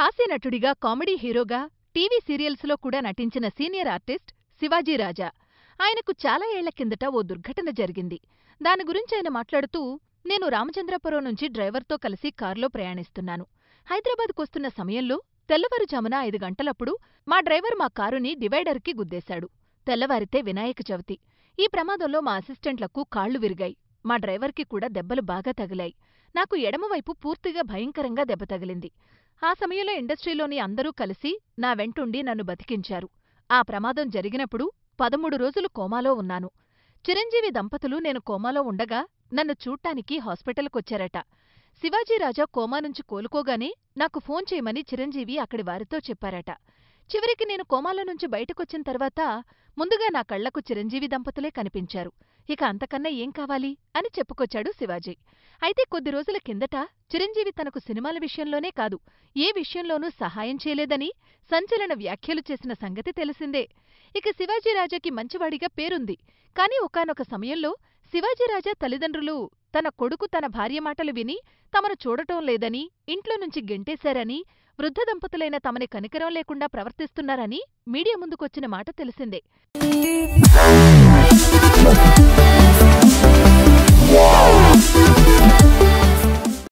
హాస్యనటుడిగా, comedy హీరోగా, TV సీరియల్స్లో కూడా నటించిన సీనియర్ ఆర్టిస్ట్ శివాజీ రాజా ఆయనకు చాలా ఏళ్ల కిందట ఓ దుర్ఘటన జరిగింది. దాని ఆయన మాట్లాడుతూ, నేను రామచంద్రపురం నుంచి డ్రైవర్తో కలిసి కారులో ప్రయాణిస్తున్నాను. హైదరాబాద్కొస్తున్న సమయంలో తెల్లవారుజామున ఐదు గంటలప్పుడు మా డ్రైవర్ మా కారుని డివైడర్కి గుద్దేశాడు. తెల్లవారితే వినాయక చవితి. ఈ ప్రమాదంలో మా అసిస్టెంట్లకు కాళ్లు విరిగాయి. మా డ్రైవర్కి కూడా దెబ్బలు బాగా తగిలాయి. నాకు ఎడమవైపు పూర్తిగా భయంకరంగా దెబ్బ తగిలింది. ఆ సమయంలో ఇండస్ట్రీలోని అందరూ కలిసి నా వెంటుండి నన్ను బతికించారు ఆ ప్రమాదం జరిగినప్పుడు పదమూడు రోజులు కోమాలో ఉన్నాను చిరంజీవి దంపతులు నేను కోమాలో ఉండగా నన్ను చూడ్డానికి హాస్పిటల్కొచ్చారట శివాజీరాజా కోమా నుంచి కోలుకోగానే నాకు ఫోన్ చేయమని చిరంజీవి అక్కడి వారితో చెప్పారట చివరికి నేను కోమాలో నుంచి బయటకొచ్చిన తర్వాత ముందుగా నా కళ్లకు చిరంజీవి దంపతులే కనిపించారు ఇక అంతకన్నా ఏం కావాలి అని చెప్పుకొచ్చాడు శివాజీ అయితే కొద్ది రోజుల కిందట చిరంజీవి తనకు సినిమాల విషయంలోనే కాదు ఏ విషయంలోనూ సహాయం చేయలేదని సంచలన వ్యాఖ్యలు చేసిన సంగతి తెలిసిందే ఇక శివాజీ రాజాకి మంచివాడిగా పేరుంది కాని ఒకనొక సమయంలో శివాజీరాజా తల్లిదండ్రులు తన కొడుకు తన భార్య మాటలు విని తమను చూడటం లేదని ఇంట్లో నుంచి గెంటేశారని వృద్ధ దంపతులైన తమని కనికరం లేకుండా ప్రవర్తిస్తున్నారని మీడియా ముందుకొచ్చిన మాట తెలిసిందే